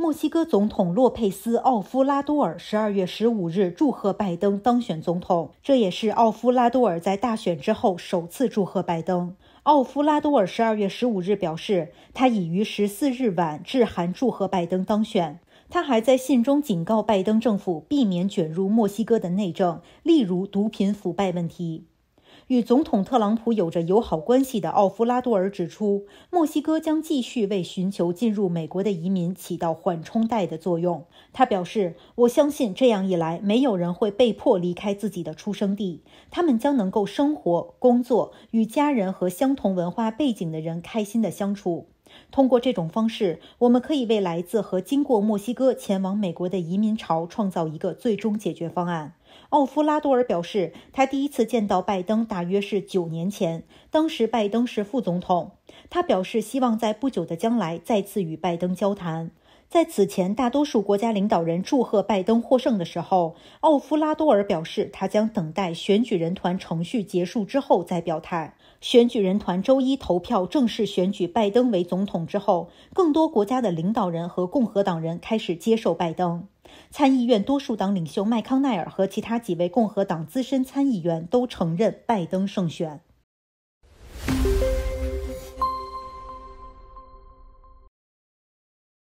墨西哥总统洛佩斯·奥夫拉多尔十二月十五日祝贺拜登当选总统，这也是奥夫拉多尔在大选之后首次祝贺拜登。奥夫拉多尔十二月十五日表示，他已于十四日晚致函祝贺拜登当选。他还在信中警告拜登政府避免卷入墨西哥的内政，例如毒品腐败问题。与总统特朗普有着友好关系的奥夫拉多尔指出，墨西哥将继续为寻求进入美国的移民起到缓冲带的作用。他表示：“我相信这样一来，没有人会被迫离开自己的出生地，他们将能够生活、工作，与家人和相同文化背景的人开心地相处。”通过这种方式，我们可以为来自和经过墨西哥前往美国的移民潮创造一个最终解决方案。奥夫拉多尔表示，他第一次见到拜登大约是九年前，当时拜登是副总统。他表示希望在不久的将来再次与拜登交谈。在此前，大多数国家领导人祝贺拜登获胜的时候，奥夫拉多尔表示，他将等待选举人团程序结束之后再表态。选举人团周一投票正式选举拜登为总统之后，更多国家的领导人和共和党人开始接受拜登。参议院多数党领袖麦康奈尔和其他几位共和党资深参议员都承认拜登胜选。